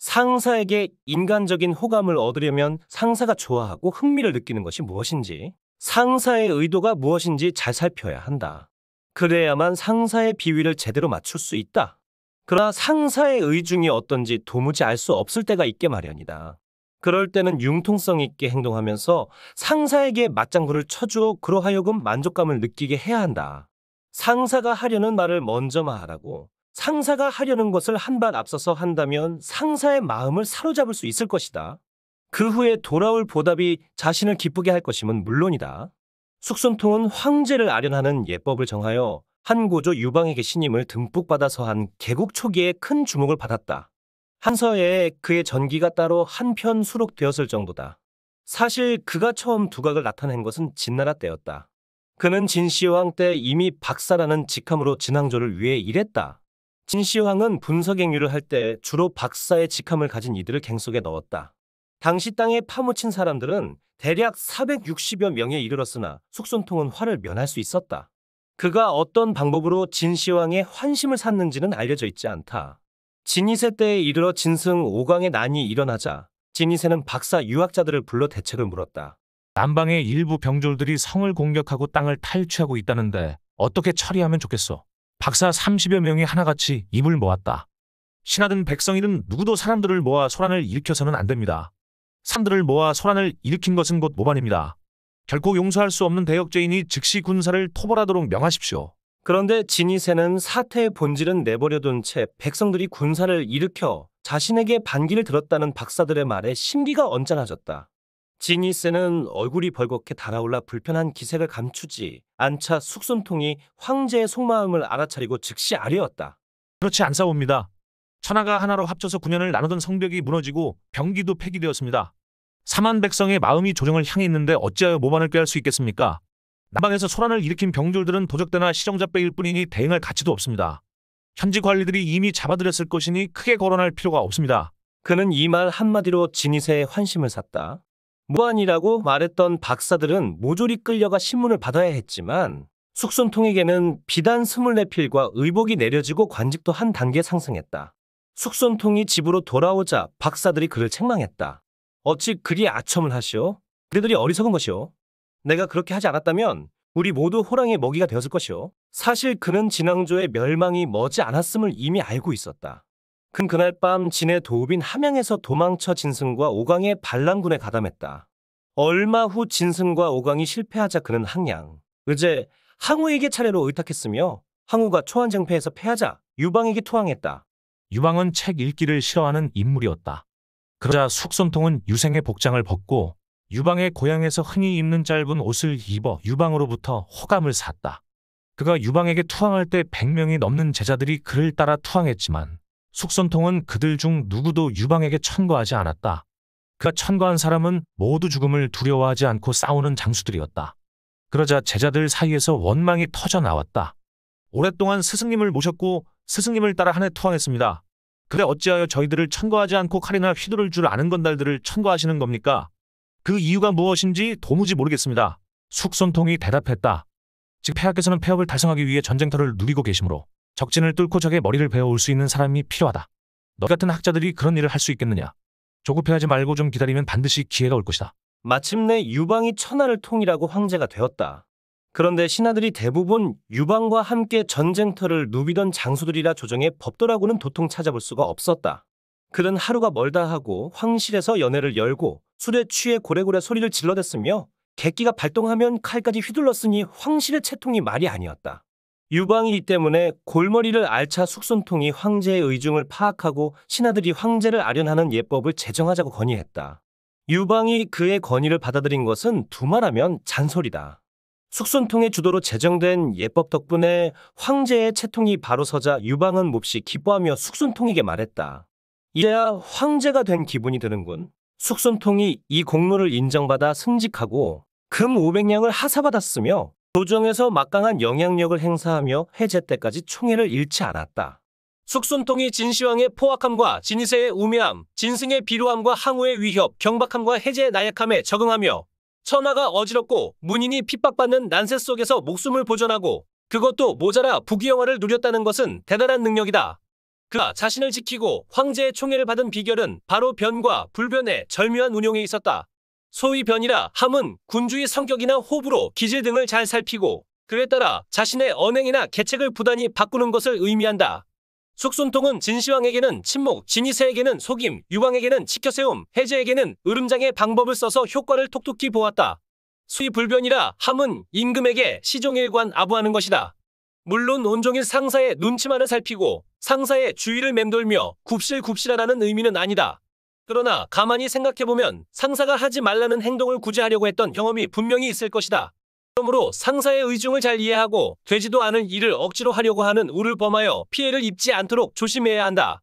상사에게 인간적인 호감을 얻으려면 상사가 좋아하고 흥미를 느끼는 것이 무엇인지, 상사의 의도가 무엇인지 잘 살펴야 한다. 그래야만 상사의 비위를 제대로 맞출 수 있다. 그러나 상사의 의중이 어떤지 도무지 알 수 없을 때가 있게 마련이다. 그럴 때는 융통성 있게 행동하면서 상사에게 맞장구를 쳐주어 그러하여금 만족감을 느끼게 해야 한다. 상사가 하려는 말을 먼저 말하고 라 상사가 하려는 것을 한 발 앞서서 한다면 상사의 마음을 사로잡을 수 있을 것이다. 그 후에 돌아올 보답이 자신을 기쁘게 할 것임은 물론이다. 숙손통은 황제를 아련하는 예법을 정하여 한고조 유방에게 신임을 듬뿍 받아서 한 개국 초기에 큰 주목을 받았다. 한서에 그의 전기가 따로 한 편 수록되었을 정도다. 사실 그가 처음 두각을 나타낸 것은 진나라 때였다. 그는 진시황 때 이미 박사라는 직함으로 진왕조를 위해 일했다. 진시황은 분석행위를 할 때 주로 박사의 직함을 가진 이들을 갱속에 넣었다. 당시 땅에 파묻힌 사람들은 대략 460여 명에 이르렀으나 숙손통은 화를 면할 수 있었다. 그가 어떤 방법으로 진시황의 환심을 샀는지는 알려져 있지 않다. 진이세 때에 이르러 진승 5강의 난이 일어나자 진이세는 박사 유학자들을 불러 대책을 물었다. 남방의 일부 병졸들이 성을 공격하고 땅을 탈취하고 있다는데 어떻게 처리하면 좋겠어 박사 30여 명이 하나같이 입을 모았다. 신하든 백성이든 누구도 사람들을 모아 소란을 일으켜서는 안 됩니다. 사람들을 모아 소란을 일으킨 것은 곧 모반입니다. 결코 용서할 수 없는 대역죄인이 즉시 군사를 토벌하도록 명하십시오. 그런데 진이세는 사태의 본질은 내버려둔 채 백성들이 군사를 일으켜 자신에게 반기를 들었다는 박사들의 말에 심기가 언짢아졌다. 지니스는 얼굴이 벌겋게 달아올라 불편한 기색을 감추지 안차 숙손통이 황제의 속마음을 알아차리고 즉시 아뢰었다. 그렇지 않사옵니다. 천하가 하나로 합쳐서 군현을 나누던 성벽이 무너지고 병기도 폐기되었습니다. 사만 백성의 마음이 조정을 향해 있는데 어찌하여 모반을 꾀할 수 있겠습니까? 남방에서 소란을 일으킨 병졸들은 도적대나 시정잡배일 뿐이니 대응할 가치도 없습니다. 현지 관리들이 이미 잡아들였을 것이니 크게 거론할 필요가 없습니다. 그는 이 말 한마디로 지니세의 환심을 샀다. 무안이라고 말했던 박사들은 모조리 끌려가 신문을 받아야 했지만 숙손통에게는 비단 24필과 의복이 내려지고 관직도 한 단계 상승했다. 숙손통이 집으로 돌아오자 박사들이 그를 책망했다. 어찌 그리 아첨을 하시오? 그대들이 어리석은 것이오. 내가 그렇게 하지 않았다면 우리 모두 호랑이의 먹이가 되었을 것이오. 사실 그는 진왕조의 멸망이 머지 않았음을 이미 알고 있었다. 큰 그날 밤 진의 도읍인 함양에서 도망쳐 진승과 오광의 반란군에 가담했다. 얼마 후 진승과 오광이 실패하자 그는 항양, 의제 항우에게 차례로 의탁했으며 항우가 초안정패에서 패하자 유방에게 투항했다. 유방은 책 읽기를 싫어하는 인물이었다. 그러자 숙손통은 유생의 복장을 벗고 유방의 고향에서 흔히 입는 짧은 옷을 입어 유방으로부터 호감을 샀다. 그가 유방에게 투항할 때 100명이 넘는 제자들이 그를 따라 투항했지만 숙선통은 그들 중 누구도 유방에게 천거하지 않았다. 그가 천거한 사람은 모두 죽음을 두려워하지 않고 싸우는 장수들이었다. 그러자 제자들 사이에서 원망이 터져 나왔다. 오랫동안 스승님을 모셨고 스승님을 따라 한 해 투항했습니다. 그래 어찌하여 저희들을 천거하지 않고 칼이나 휘두를 줄 아는 건달들을 천거하시는 겁니까? 그 이유가 무엇인지 도무지 모르겠습니다. 숙선통이 대답했다. 즉 폐하께서는 폐업을 달성하기 위해 전쟁터를 누비고 계시므로 적진을 뚫고 적의 머리를 베어올 수 있는 사람이 필요하다. 너 같은 학자들이 그런 일을 할 수 있겠느냐. 조급해하지 말고 좀 기다리면 반드시 기회가 올 것이다. 마침내 유방이 천하를 통일하고 황제가 되었다. 그런데 신하들이 대부분 유방과 함께 전쟁터를 누비던 장수들이라 조정해 법도라고는 도통 찾아볼 수가 없었다. 그는 하루가 멀다 하고 황실에서 연회를 열고 술에 취해 고래고래 소리를 질러댔으며 객기가 발동하면 칼까지 휘둘렀으니 황실의 채통이 말이 아니었다. 유방이기 때문에 골머리를 알차 숙손통이 황제의 의중을 파악하고 신하들이 황제를 아련하는 예법을 제정하자고 건의했다. 유방이 그의 건의를 받아들인 것은 두말하면 잔소리다. 숙손통의 주도로 제정된 예법 덕분에 황제의 채통이 바로 서자 유방은 몹시 기뻐하며 숙손통에게 말했다. 이래야 황제가 된 기분이 드는군. 숙손통이 이 공로를 인정받아 승직하고 금 500냥을 하사받았으며 조정에서 막강한 영향력을 행사하며 해제 때까지 총애를 잃지 않았다. 숙순통이 진시황의 포악함과 진이세의 우매함, 진승의 비루함과 항우의 위협, 경박함과 해제의 나약함에 적응하며 천하가 어지럽고 문인이 핍박받는 난세 속에서 목숨을 보존하고 그것도 모자라 부귀영화를 누렸다는 것은 대단한 능력이다. 그가 자신을 지키고 황제의 총애를 받은 비결은 바로 변과 불변의 절묘한 운용에 있었다. 소위 변이라 함은 군주의 성격이나 호불호, 기질 등을 잘 살피고 그에 따라 자신의 언행이나 계책을 부단히 바꾸는 것을 의미한다. 숙손통은 진시황에게는 침묵, 진이세에게는 속임, 유왕에게는 치켜세움, 해제에게는 으름장의 방법을 써서 효과를 톡톡히 보았다. 수위불변이라 함은 임금에게 시종일관 아부하는 것이다. 물론 온종일 상사의 눈치만을 살피고 상사의 주위를 맴돌며 굽실굽실하라는 의미는 아니다. 그러나 가만히 생각해보면 상사가 하지 말라는 행동을 굳이 하려고 했던 경험이 분명히 있을 것이다. 그러므로 상사의 의중을 잘 이해하고 되지도 않은 일을 억지로 하려고 하는 우를 범하여 피해를 입지 않도록 조심해야 한다.